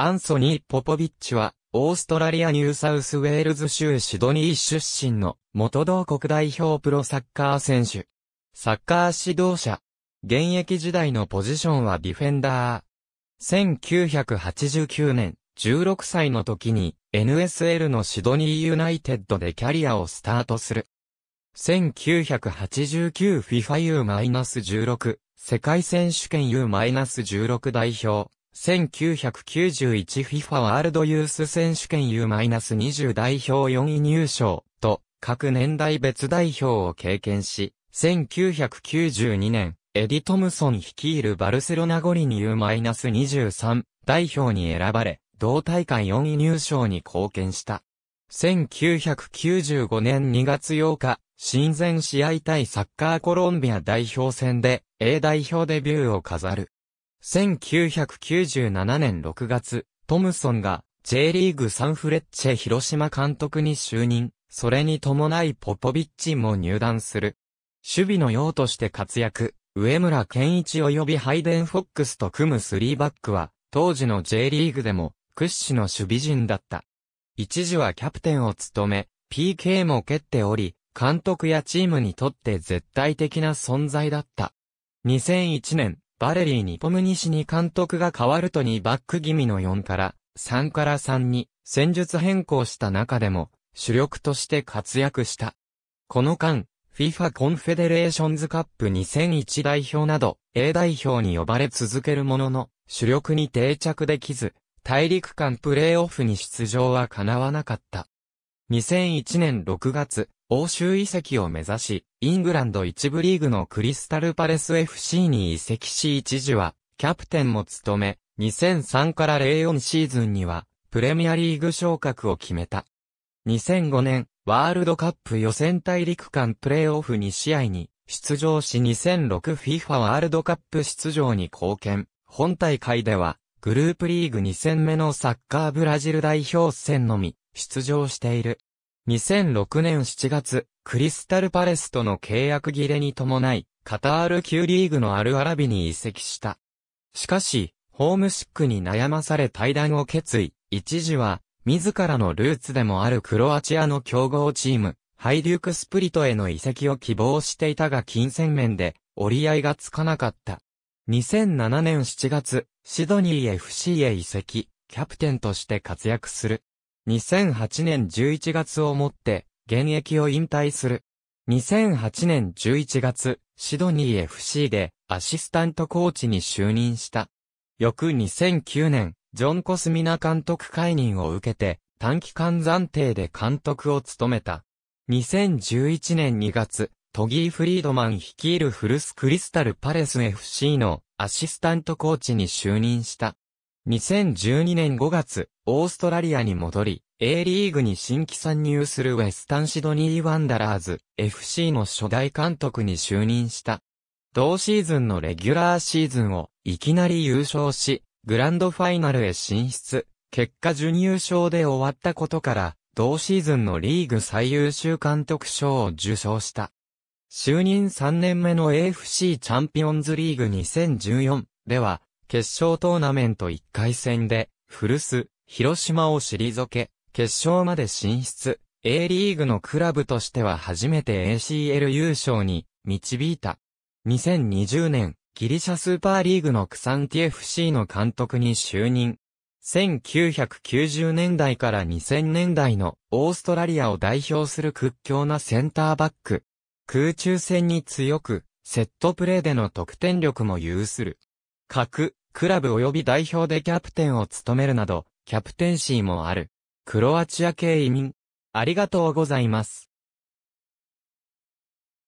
アンソニー・ポポビッチは、オーストラリア・ニューサウスウェールズ州シドニー出身の元同国代表プロサッカー選手。サッカー指導者。現役時代のポジションはディフェンダー。1989年、16歳の時に NSL のシドニーユナイテッドでキャリアをスタートする。1989 FIFA U-16 世界選手権 U-16 代表。1991FIFA ワールドユース選手権 U-20 代表4位入賞と各年代別代表を経験し、1992年、エディ・トムソン率いるバルセロナ五輪 U-23 代表に選ばれ、同大会4位入賞に貢献した。1995年2月8日、親善試合対サッカーコロンビア代表戦で A 代表デビューを飾る。1997年6月、トムソンが J リーグサンフレッチェ広島監督に就任、それに伴いポポビッチも入団する。守備の用として活躍、上村健一及びハイデン・フォックスと組む3バックは、当時の J リーグでも屈指の守備陣だった。一時はキャプテンを務め、PK も蹴っており、監督やチームにとって絶対的な存在だった。2001年、バレリーにポムニシに監督が変わると2バック気味の4から3から3に戦術変更した中でも主力として活躍した。この間、FIFA コンフェデレーションズカップ2001代表など A 代表に呼ばれ続けるものの主力に定着できず大陸間プレーオフに出場は叶わなかった。2001年6月、欧州移籍を目指し、イングランド一部リーグのクリスタルパレス FC に移籍し一時は、キャプテンも務め、2003から04シーズンには、プレミアリーグ昇格を決めた。2005年、ワールドカップ予選大陸間プレイオフ2試合に出場し 2006FIFA ワールドカップ出場に貢献。本大会では、グループリーグ2戦目のサッカーブラジル代表戦のみ出場している。2006年7月、クリスタルパレスとの契約切れに伴い、カタール級リーグのアルアラビに移籍した。しかし、ホームシックに悩まされ対談を決意、一時は、自らのルーツでもあるクロアチアの強豪チーム、ハイデュークスプリトへの移籍を希望していたが金銭面で折り合いがつかなかった。2007年7月、シドニー FC へ移籍、キャプテンとして活躍する。2008年11月をもって、現役を引退する。2008年11月、シドニー FC でアシスタントコーチに就任した。翌2009年、ジョン・コスミナ監督解任を受けて、短期間暫定で監督を務めた。2011年2月、トギー・フリードマン率いるフルス・クリスタル・パレス FC のアシスタントコーチに就任した。2012年5月、オーストラリアに戻り、A リーグに新規参入するウェスタンシドニー・ワンダラーズ FC の初代監督に就任した。同シーズンのレギュラーシーズンをいきなり優勝し、グランドファイナルへ進出、結果準優勝で終わったことから、同シーズンのリーグ最優秀監督賞を受賞した。就任3年目の AFC チャンピオンズリーグ2014では、決勝トーナメント1回戦で、古巣、広島を退け、決勝まで進出、A リーグのクラブとしては初めて ACL 優勝に導いた。2020年、ギリシャスーパーリーグのクサンティ FC の監督に就任。1990年代から2000年代のオーストラリアを代表する屈強なセンターバック。空中戦に強く、セットプレーでの得点力も有する。各、クラブ及び代表でキャプテンを務めるなど、キャプテンシーもある。クロアチア系移民。ありがとうございます。